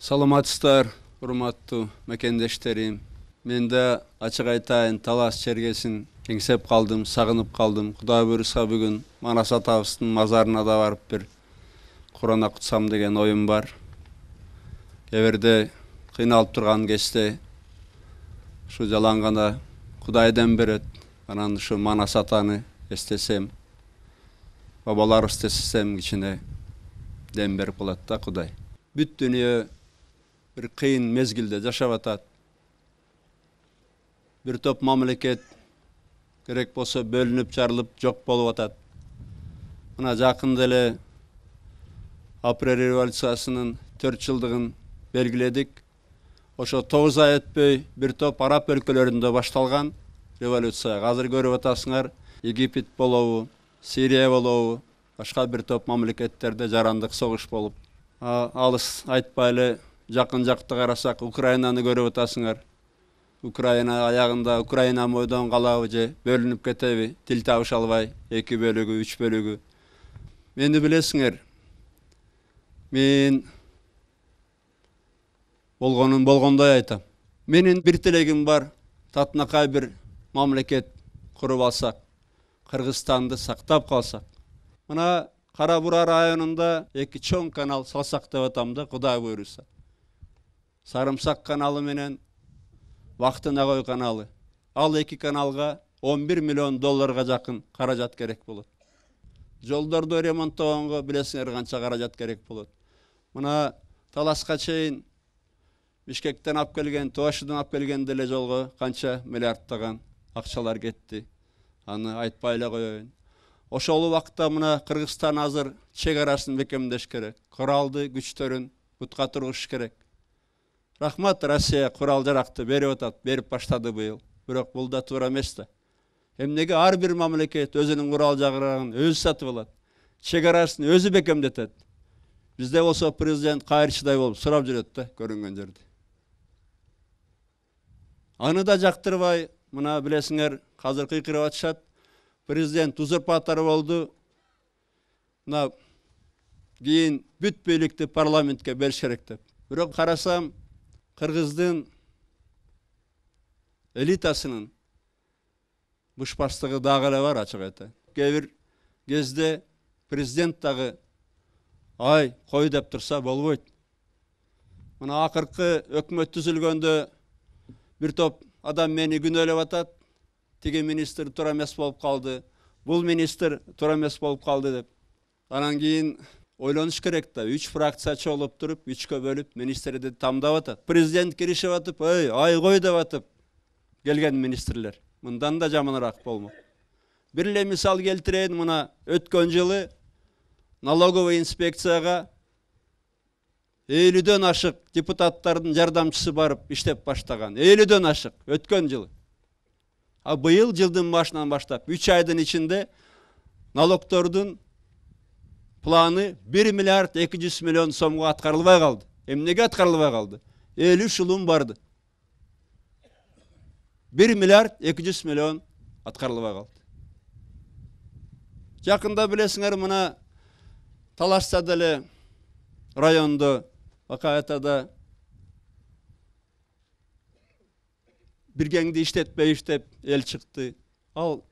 саламатсыздар урматтуу мекендештерим мен да ачык айтайын талас чергесин эңсеп қалдым, сағынып қалдым. кудай буюрса бүгін манас атабыздын мазарына да барып бір куран құтсам деген ойым бар кээ бирде кыйналып турган кезде ушу жалаң гана кудайден берет анан ушу манас атаны эстесем бабаларыбызды эстесем кичине дем берип калат да бүт дүйнө бир кыйын мезгилде жашап атат бир топ мамлекет керек болсо бөлүнүп жарылып жок болуп атат мына жакында эле апрель революциясынын төрт жылдыгын белгиледик ошо тогуз ай өтпөй бир топ араб өлкөлөрүндө башталган революция азыр көрүп атасыңар египет болобу сирия болобу башка бир топ мамлекеттерде жарандык согуш болуп алыс айтпай эле жақын жақты қарасақ украинаны көріп атасыңар украина аяғында украина мойдон калабы же бөлүнүп кетеби тіл табыша албай эки бөлүгү үч бөлүгү Мені билесиңер мен болгонун болгондой айтам менин бир тилегим бар татынакай бир мамлекет куруп алсак кыргызстанды сақтап калсак мына кара бура районунда эки чоң канал салсак деп атам да кудай буюрса сарымсақ каналы менен бактынагой каналы ал эки каналга 11 миллион долларга жакын каражат керек болот жолдорду ремонттогонго билесиңер канча каражат керек болот мына таласка чейин бишкектен алып келген тошудан алып келген деле жолго канча миллиарддаган акчалар кетти аны айтпай эле коеюн ошол убакта мына кыргызстан азыр чек арасын бекемдеш керек куралды күчтөрүн бутка керек рахмат россия құрал жарақты беріп атат беріп баштады биыл бирок бұл да туура эмес да эмнеге ар бир мамлекет өзүнүн курал жарагын өзү сатып алат чек арасын өзү бекемдетет бизде болсо президент кайырчыдай болуп сурап жүрөт да көрүнгөн жерде аны да жактырбай мына билесиңер азыр кыйкырып атышат президент узурпатор болду мына кийин бүт бийликти парламентке бериш керек деп бирок карасам қырғыздың элитасының бұшпастығы дагы бар ашық әті. кээ кезде президент тағы ай қой деп турса болбойт мына акыркы өкмөт түзүлгөндө бір топ адам мени өліп атат тиги министр тұрамес болып қалды, бұл министр туура болып қалды деп анан кейін ойлонуш керек да үч фракциячы болуп туруп үчкө бөлүп министрди тамдап атат президент киришип атып ой ай кой деп атып келген министрлер мындан да жаманыраак болмок бир эле мисал келтирейин мына өткөн жылы налоговый инспекцияга элүүдөн ашык депутаттардын жардамчысы барып иштеп баштаган элүүдөн ашык өткөн жылы а быйыл жылдын башынан баштап үч айдын ичинде налогтордун планы 1 миллиард 200 миллион сомға атқарылбай қалды эмнеге атқарылбай қалды 53 жылым барды 1 миллиард 200 миллион атқарылбай қалды жақында білесіңер мына талашта деле районды вакаятада биргеңди іштетпей іштеп ел шықты. ал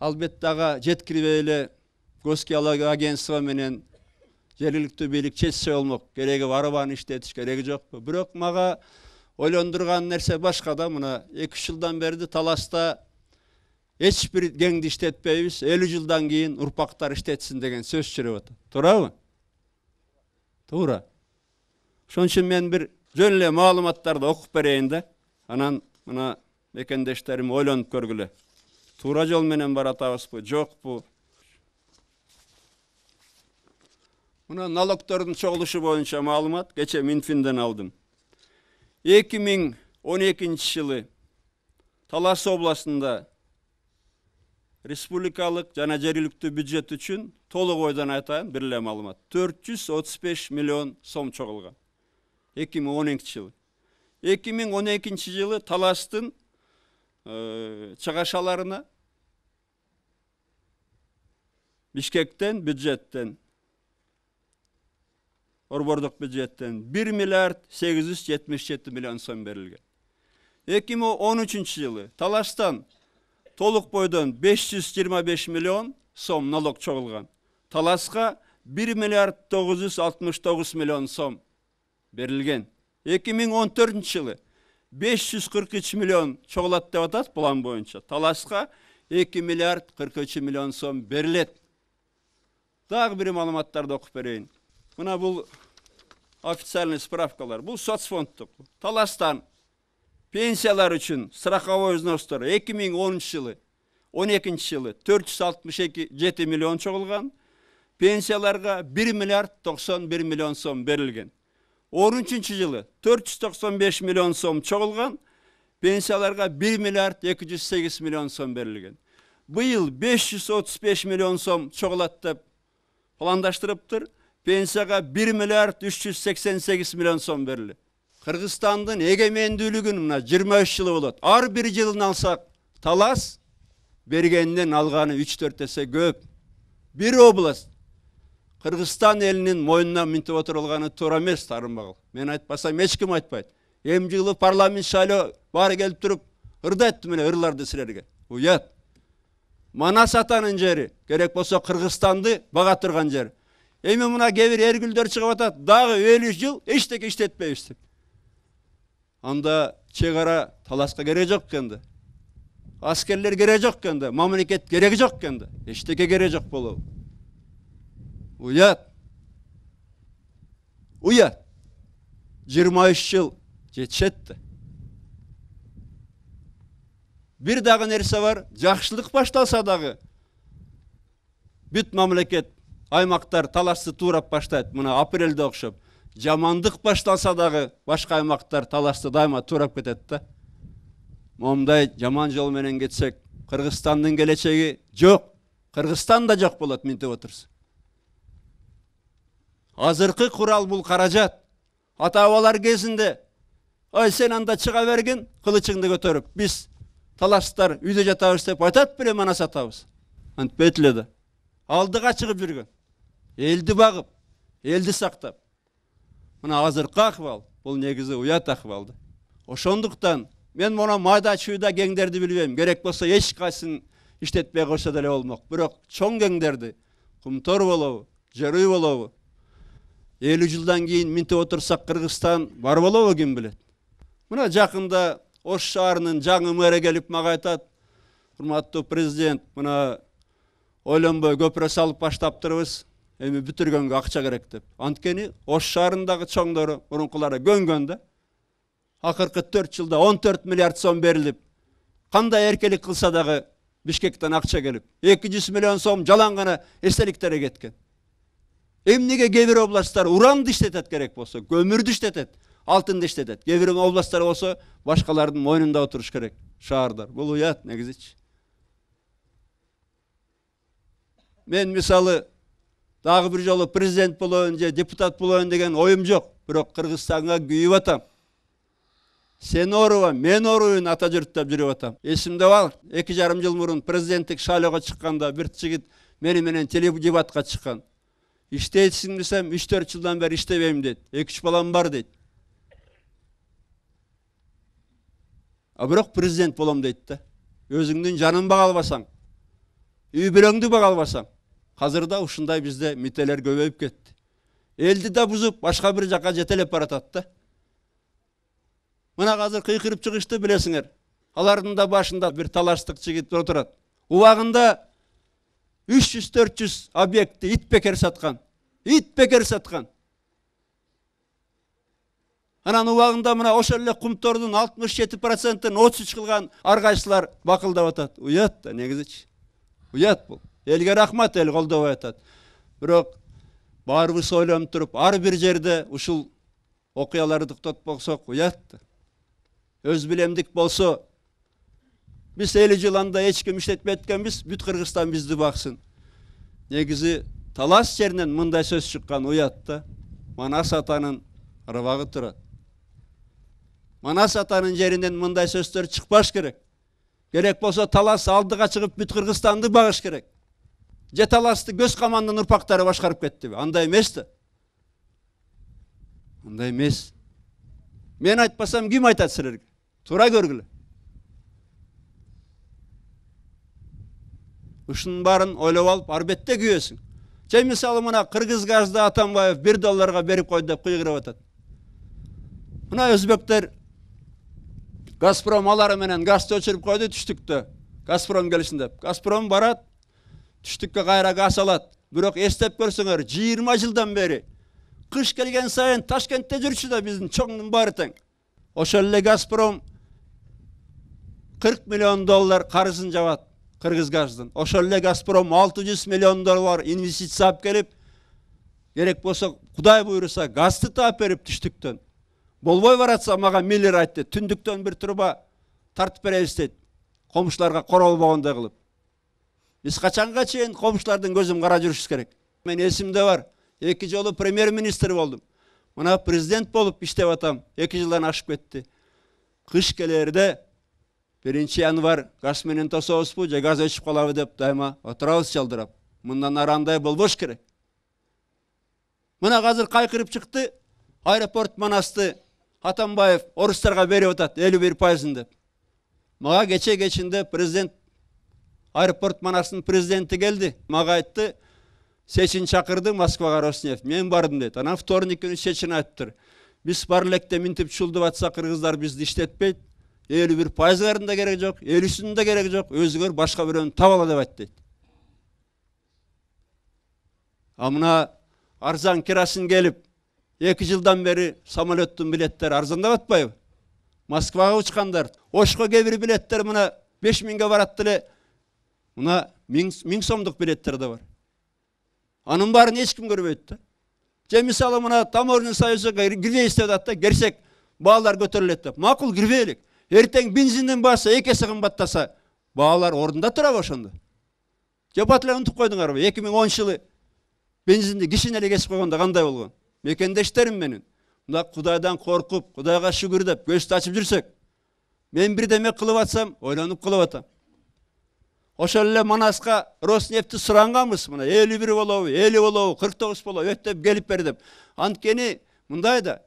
албетте аға жеткирбей көскелегі агентство менен жергиликтүү бийлик чечсе болмок кереги барабан иштетиш кереги жокпу бирок мага ойлондурган нерсе башка да мына эки үч жылдан бери таласта эч бир кеңди иштетпейбиз элүү жылдан кийин урпактар иштетсин деген сөз жүрүп атат туурабы туура ошон үчүн мен бир жөн эле маалыматтарды окуп берейин да анан мына мекендештерим ойлонуп көргүлө туура жол менен баратабызбы жокпу мына налогтордун шоғылышы бойынша маалымат кече минфинден алдым 2012 жылы талас областында республикалық, жана жергиликтүү бюджет үшін толық бойдон айтайын бир эле маалымат төрт миллион сом чогулган 2012 миң жылы 2012 жылы таластын э, чыгашаларына бишкектен бюджеттен орбордук бюджеттен 1 миллиард 877 миллион сом берилген. 2013 жылы Таластан толук бойдон 525 миллион сом налог чогулган. Таласка 1 миллиард 969 миллион сом берилген. 2014 жылы 543 миллион чогулат деп атат план боюнча. Таласка 2 миллиард 43 миллион сом берилет. Дагы бир маалыматтарды окуп берейин. Мына бул официальный справкалар. Бұл соцфондтық. Таластан пенсиялар үшін страховой взностар 2010 жылы, 12 жылы 467 миллион шоғылған, пенсияларға 1 миллиард 91 миллион сом берілген. 13 жылы 495 миллион сом шоғылған, пенсияларға 1 миллиард 208 миллион сом берілген. Бұл 535 миллион сом шоғылатты пландаштырыптыр пенсияға 1 миллиард 388 миллион сом берілді қырғызстанның егеменділігін мына 23 жылы болады ар бір жылын алсақ талас бергеннен алғаны 3-4 есе көп бір область қырғызстан елінің мойнына мінтіп отырылғаны тура емес тарымбағыл мен айтпасам ешкім айтпайды Ем жылы парламент шайлоо баары келіп түріп ырдайт мына ырларды силерге уят манас атаның жері керек болса қырғызстанды баға тұрған жер эми мына кээ бир эргүлдөр чыгып атат дагы элүү жыл эчтеке иштетпейбиз деп анда чек ара таласка кереги жок экен да аскерлер кереги жок экен да мамлекет кереги жок экен да эчтеке кереги жок болобу уят уят жыйырма үч жыл жетишет да бир дагы нерсе бар жакшылык башталса дагы бүт мамлекет Аймақтар таласты туурап баштайт мына апрелде окшоп жамандық башталса дагы башка аймактар таласты дайыма туурап кетет да момундай жаман жол менен кетсек кыргызстандын келечеги жок кыргызстан да жок болот мынтип отурса азыркы курал бул каражат ата бабалар кезинде ой сен анда чыга бергин кылычыңды көтөрүп биз талаштар үйдө жатабыз деп айтат беле манас атабыз антип да алдыга чыгып жүргөн елді бағып елді сақтап мына азыркы акыбал бұл негізі уят акыбал ошондуктан мен мына майда чуйда кеңдерди билбейм керек болсо эч кайсын иштетпей койсо деле болмок бирок чоң кеңдерди кумтор болобу жер үй болобу элүү жылдан кийин минтип отурсак кыргызстан бар болобу ким билет мына жакында ош шаарынын жаңы мэри келип мага айтат урматтуу президент мына ойлонбой көпүрө салып баштаптырбыз эми бүтүргөнгө акча керек деп анткени ош шаарындагы чоңдору мурункулары көнгөндө акыркы төрт жылда он төрт миллиард сом берилип кандай эркелик кылса дагы бишкектен акча келип эки жүз миллион сом жалаң гана эстеликтерге кеткен эмнеге кээ бир областтар уранды иштетет керек болсо көмүрдү иштетет алтынды иштетет кээ бир областтар болсо башкалардын мойнунда отуруш керек шаардар бул уят негизичи мен мисалы дагы бир жолу президент болоюн же депутат болоюн деген оюм жок бирок кыргызстанга күйүп атам сен ооруба мен ооруйюн ата журт деп жүрүп атам эсимде бар эки жарым жыл мурун президенттик шайлоого чыкканда бир жигит мени менен теледебатка чыккан иштейсиң десем үч төрт жылдан бери иштебейм дейт эки үч балам бар дейт а бирок президент болом дейт да өзүңдүн жанын бага албасаң үй бүлөңдү бага албасаң азыр ұшындай ушундай бизде көбейіп кетті. Елді де бұзып, бузуп бір жаққа жетелеп баратат да мына азыр кыйкырып чыгышты билесиңер алардын да башында бір таластық жигит отурат убагында 300 жүз төрт жүз сатқан. ит бекер саткан ит бекер саткан анан убагында мына ошол эле кумтордун алтымыш жети процентин отуз үч кылган ар кайсылар бакылдап атат уят да негизичи уят бул элге рахмат эл колдоп атат бирок баарыбыз ойлонуп туруп ар бир жерде ушул окуяларды токтотпосок уят өз билемдик болсо биз элүү жыл анда эч ким иштетпейт экенбиз бүт кыргызстан бизди баксын негизи талас жеринен мындай сөз чыккан уят да манас атанын ырбагы турат манас атанын жеринен мындай сөздөр чыкпаш керек керек болсо талас алдыга чыгып бүт кыргызстанды багыш керек жеталасты көз қаманның ұрпақтары башқарып кетті андай емес ті? андай емес мен айтпасам кім айтады сілерге тура көргіле ушунун барын ойлап алып әлбетте күйесің же мысалы мына қырғыз газды атамбаев 1 долларға беріп қойды деп құйғырып атат мына өзбектер газпром алары менен газды өшіріп қойды түштікті газпром келсін деп газпром барат түштікке қайра газ алады бірақ естеп көрсеңер жиырма жылдан бері қыш келген сайын ташкентте жүрчү да биздин чоңдун баары тең ошол эле газпром 40 миллион доллар қарызын жабат кыргыз газдын ошол эле газпром алты жүз миллион доллар инвестиция алып келип керек болсо кудай буйруса газды таап берип түштүктөн болбой баратса мага миллер айтты түндүктөн бир труба тартып беребиз дейт комушуларга королбогондой кылып біз қашанға шейін қомшылардың көзін қара жүрушіміз керек мен есімде бар екі жолы премьер министр болдым мына президент болып іштеп атам екі жылдан ашып кетті қыш келерде биринчи январь газ менен тособузбу же газ өшіп калабы деп дайыма отурабыз жалдырап мындан ары андай болбош керек мына азыр кайкырып шықты аэропорт манасты атамбаев орыстарға берип атат элүү бир пайызын деп мага кече кечинде президент аэропорт манасының президенті келді маған айтты сечин чакырды москвага роснефть мен бардым дейт анан вторник күнү сечин айтыптыр биз барлекте минтип чул атса кыргыздар бизди иштетпейт элүү бир пайыздарынын да кереги жок элүүсүнүн да кереги жок өзүңөр башка бирөөнү табалы деп айт дейт а мына арзан керосин келип эки жылдан бери самолеттун билеттери арзандап атпайбы москвага учкандар ошко кээ бир билеттер мына беш миңге барат деле мына мың, сомдук сомдық билеттер да бар анын барын ешкім көрбөйт да же мисалы мына таможенный союзга кирбей деп атат да кирсек баалар көтөрүлөт деп макул кирбейлик эртең бензиндин баасы эки эсе кымбаттаса баалар ордунда турабы ошондо жапат эле унутуп койдуңарбы эки миң онунчу жылы бензинди кичине эле кесип койгондо кандай болгон мекендештерим менин мына кудайдан коркуп кудайга шүгүр деп көздү ачып жүрсөк мен бирдеме кылып атсам ойлонуп кылып атам ошол эле манаска роснефти суранганбыз мына элүү бир болобу элүү болобу кырк тогуз болобу өттөп келип бер деп анткени мындай да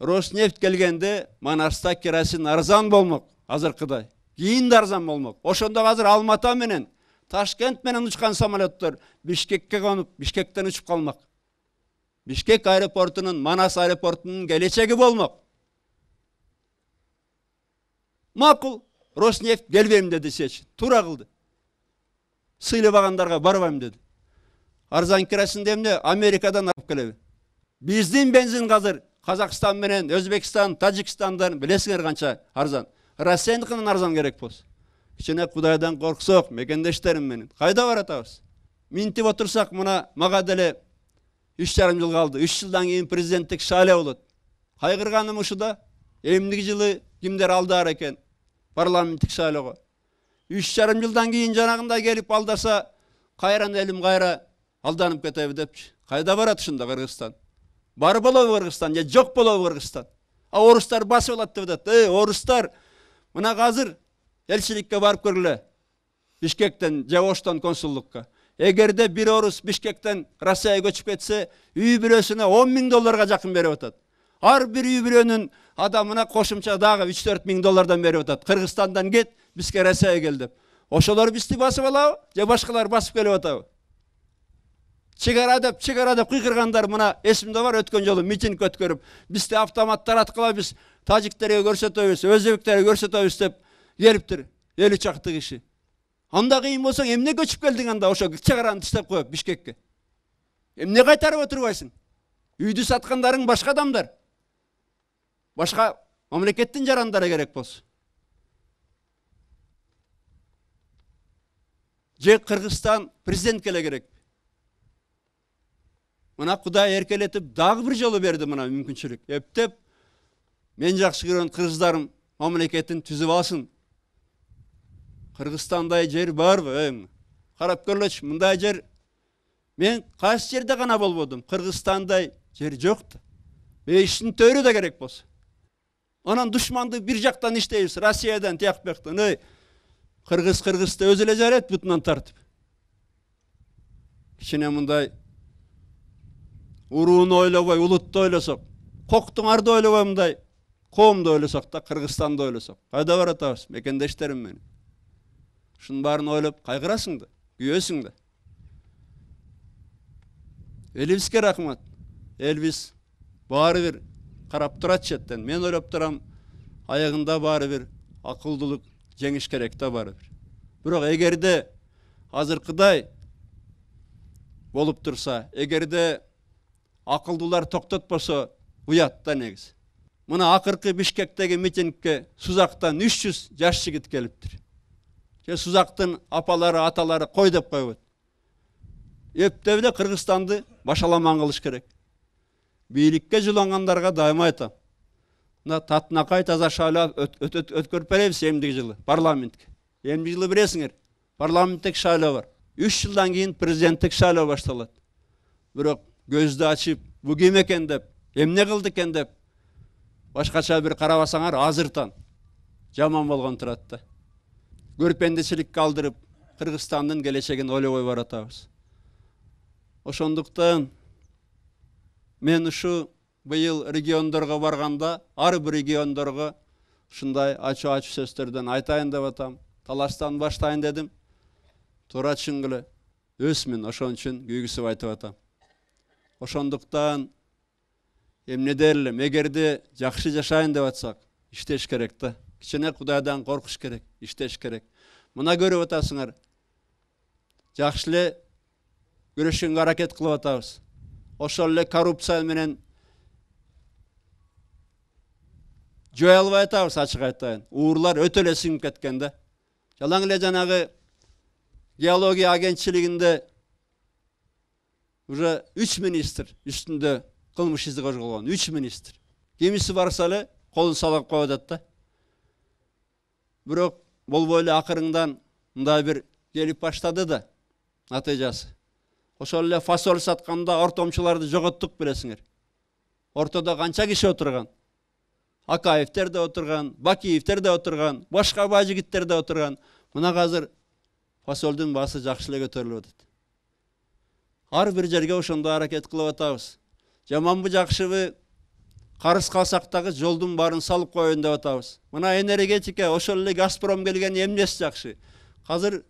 роснефть келгенде манаста керосин арзан болмок азыркыдай кийин да арзан болмок ошондо азыр алмата менен ташкент менен учкан самолеттор бишкекке конуп бишкектен учуп калмак бишкек аэропортунун манас аэропортунун келечеги болмок макул роснефть келбейм деді тура қылды сыйлабагандарға барбайм деді арзан керосинди эмне америкадан алып келеби биздин бензин қазір қазақстан менен өзбекстан Таджикстандан білесіңдер қанша арзан россияныкынан арзан керек болса кичине кудайдан корксок мекендештерим менен кайда баратабыз минтип отырсақ мына мага деле жыл қалды үч жылдан кийин президенттик шайлоо болот кайгырганым ушуда эмдиги жылы кимдер алдар екен парламенттік сайлауға үш жарым жылдан кейін жаңағында келіп алдаса қайран әлім қайра алданып кетеді депші қайда барады шында қырғызстан бар болобу қырғызстан же жоқ болобу қырғызстан а орыстар басып алады деп атат ей орыстар мына қазір елшілікке барып кіргіле бишкектен же оштан консулдукка эгерде бир орус бишкектен россияга көчүп кетсе үй бүлөсүнө он миң долларга жакын берип атат ар бир үй бүлөнүн адамына кошумча дагы үч төрт миң доллардан берип атат кыргызстандан кет бизге россияга кел деп ошолор бизди басып алабы же башкалар басып келип атабы чек ара деп чек ара деп кыйкыргандар мына эсимде бар өткөн жолу митинг өткөрүп бизди автомат тараткыла биз тажиктерге көрсөтөбүз өзбектерге көрсөтөбүз деп келиптир элүү чакты киши анда кыйын болсоң эмне көчүп келдиң анда ошо чек араны таштап коюп бишкекке эмне кайтарып отурбайсың үйдү саткандарың башка адамдар башка мамлекеттин жарандары керек болсо же кыргызстан президент эле керек. мына құдай еркелетіп, дағы бір жолу берді мына мүмкүнчүлүк Ептеп, мен жақсы көргөн кыргыздарым мамлекетин түзіп алсын кыргызстандай жер барбы қарап көрөлөчү мындай жер мен кайсы жерде гана болбодум кыргызстандай жер жок да бейиштин төрү керек болсо анан душманды бир жактан иштейбиз россиядан тияк бияктан эй кыргыз кыргызды өзү эле жарыйт бутунан тартып кичине мындай урууну ойлобой улутту ойлосок коктуңарды ойлобой мындай коомду ойлосок да кыргызстанды ойлосок кайда баратабыз мекендештерим менен ушунун баарын ойлоп кайгырасың да күйөсүң да элибизге рахмат элибиз баары бир қарап тұрады шеттен мен ойлап тұрам аяғында бір ақылдылық жеңіш керек да баарыбир бирок эгерде азыркыдай болып турса эгерде акылдуулар токтотпосо уят да негизи мына акыркы бишкектеги митингке сузактан үч жүз жаш жигит келиптир же сузактын апалары аталары қой деп коебут эптеп эле қырғызстанды башаламан кылыш керек бийликке жыланғандарға дайыма айтам мына татынакай таза шайлап өткөрүп беребиз эмдиги жылы парламентке эмдиги жылы билесиңер парламенттик шайлоо бар үч жылдан кийин президенттик шайлоо башталат бирок көздү ачып бул ким экен деп эмне кылды экен деп башкача бир карабасаңар азыртан жаман болгон турат да қалдырып алдырып кыргызстандын келечегин ойлобой баратабыз ошондуктан мен ушу быйыл региондорго барганда ар бир региондорго ушундай ачу ачуу сөздөрдөн айтайын деп атам таластан баштайын дедим туура чын өсмүн өз мен ошон үчүн күйгүзүп айтып атам ошондуктан эмне эле эгерде жакшы жашайын деп атсак иштеш керек да кичине кудайдан коркуш керек иштеш керек мына көрүп атасыңар жакшы эле күрөшкөнгө аракет кылып атабыз ошол эле коррупция менен жоё албай атабыз ачык айтайын уурулар өтө эле сиңип кеткен да жалаң эле жанагы геология агентчилигинде уже үч министр үстүндө кылмыш изи козголгон үч министр кимиси барса эле колун салып коюп атат да бирок болбой эле акырындан мындай бир келип баштады да натыйжасы ошол эле фасоль сатканда ортомчуларды жоготтук билесиңер ортодо канча киши отурган акаевтер да отурган бакиевтер да отурган башка бай жигиттер да отурган мына азыр фасолдун баасы жакшы эле көтөрүлүп атат ар бир жерге ошондой аракет кылып атабыз жаманбы жакшыбы карыз калсак дагы жолдун баарын салып коеюн деп атабыз мына энергетика ошол эле газпром келген эмнеси жакшы азыр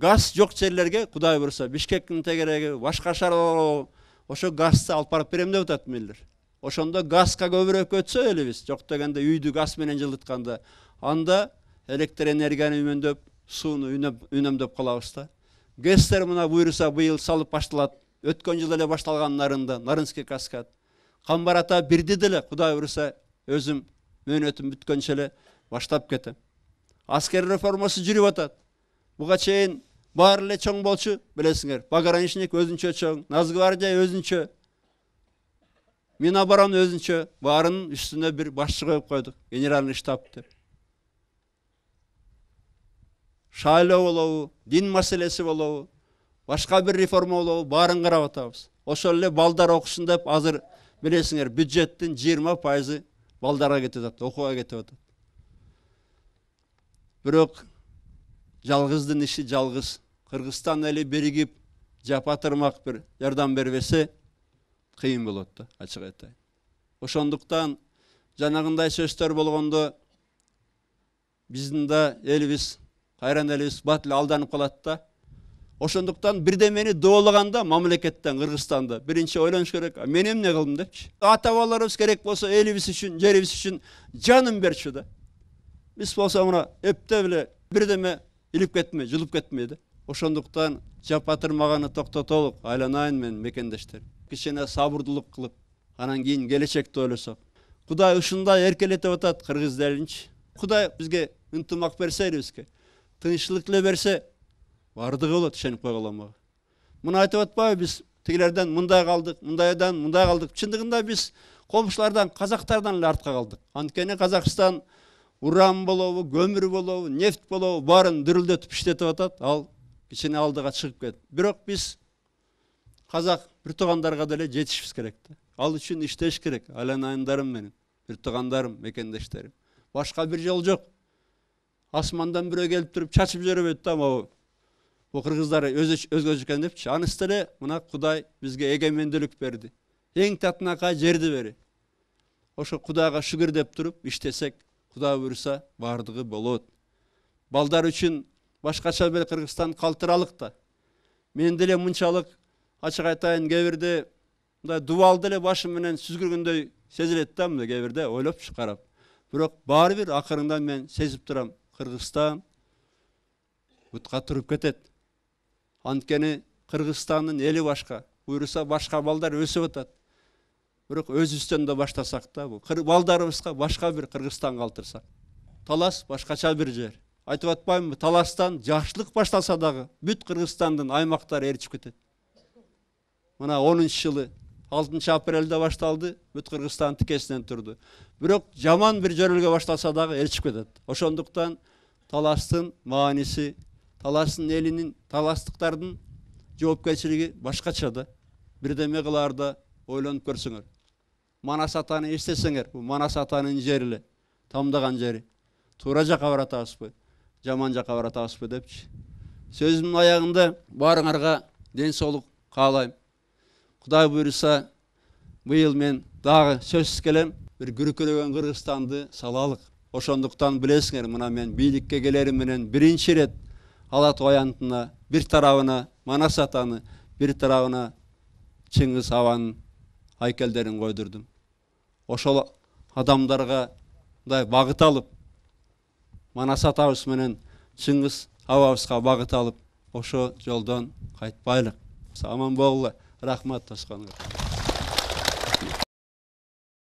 газ жок жерлерге кудай буюрса бишкектин тегереги башка шаарларга ошо газды алып барып берем деп атат мелдер ошондо газга көбүрөөк өтсө элибиз жок дегенде үйдү газ менен жылытканда анда электр энергияны үнөмдөп сууну үнөмдөп калабыз да гэстер мына буюрса быйыл салып башталат өткөн жылы эле башталган нарында нарынский каскад камбар ата бирди деле кудай буюрса өзүм мөөнөтүм бүткөнчө эле баштап кетем аскер реформасы жүрүп атат буга чейин баары эле чоң болчу билесиңер пограничник өзүнчө чоң нацгвардия өзүнчө миноборона өзүнчө баарынын үстүнө бир башчы коюп койдук генеральный штаб деп шайлоо болобу дин маселеси болобу башка бир реформа болобу баарын карап атабыз ошол эле балдар окусун деп азыр билесиңер бюджеттин жыйырма пайызы балдарга кетип атат окууга кетип атат бирок жалғыздың іші жалғыз қырғызстан әлі бірігіп жапа тұрмақ бір жардам бербесе қиын болады да ачык айтайын ошондуктан жанагындай сөздөр болгондо биздин да элибиз кайран элибиз батыл алданып калат да ошондуктан бирдемени доолаганда мамлекеттен кыргызстанда биринчи ойлонуш керек мен эмне кылдым депчи ата бабаларыбыз керек болсо элибиз үчүн жерибиз үчүн жанын берчү да биз болсо мына эптеп эле бирдеме илип кетме жылып кетме да ошондуктан жапатырмаганы токтотолук айланайын мен мекендештер кичине сабырдуулук кылып анан кийин келечекти ойлосок кудай ушундай эркелетип атат кыргыз элинчи кудай бизге ынтымак берсе элибизге тынчтык эле берсе баардыгы болот ишенип койгула мага мына айтып атпайбы биз тигилерден мындай калдык мындайдан мындай калдык чындыгында биз коңшулардан казактардан эле артка калдык анткени казакстан уран болобу көмүр болобу нефть болобу баарын дүрүлдөтүп иштетип атат ал кичине алдыга чыгып кетет бирок биз казак бир туугандарга деле жетишибиз керек да ал үчүн иштеш керек айланайындарым менен бир туугандарым мекендештерим башка бир жол жок асмандан бирөө келип туруп чачып жибербейт да могу бул кыргыздар өзгөчө экен депчи анысы деле мына кудай бизге эгемендүүлүк берди эң татынакай жерди берди ошо кудайга шүгүр деп туруп иштесек Құда буюрса бардығы болот балдар үчүн башкача бир кыргызстан калтыралык да мен деле мынчалык ачык айтайын кээ бирде мындай дубалды эле башым менен сүзгүргөндөй сезилет да мындай кээ бирде ойлопчу карап бирок баары бир акырында мен сезип турам кыргызстан бутка туруп кетет анткени кыргызстандын эли башка буюрса башка балдар өсүп атат бирок өзүбүздөн да баштасак да бул балдарыбызга башка бир кыргызстан калтырсак талас башкача бир жер айтып атпаймынбы таластан жакшылык башталса дагы бүт кыргызстандын аймактары ээрчип кетет мына онунчу жылы алтынчы апрелде башталды бүт кыргызстан тикесинен турду бирок жаман бир жөрөлгө башталса дагы ээрчип кетет ошондуктан таластын мааниси таластын элинин таластыктардын жоопкерчилиги башкача да бирдеме кылаарда ойлонуп көрсөңөр манас атаны эстесеңер бул манас атанын эле тамдаган жери туура жака баратабызбы жаман жака баратабызбы депчи сөзүмдүн аягында баарыңарга ден соолук каалайм кудай буюрса быйыл мен дагы сөзсүз келем бир күркүрөгөн кыргызстанды салалык ошондуктан билесиңер мына мен бийликке келерим менен биринчи ирет тоо аянтына бир тарабына манас атаны бир тарабына чыңгыз абанын айкелдерин койдурдум ошол адамдарға бағыт алып манас атабыз менен чыңгыз абабызга бағыт алып ошо жолдон кайтпайлык аман болгула рахмат тасқанға.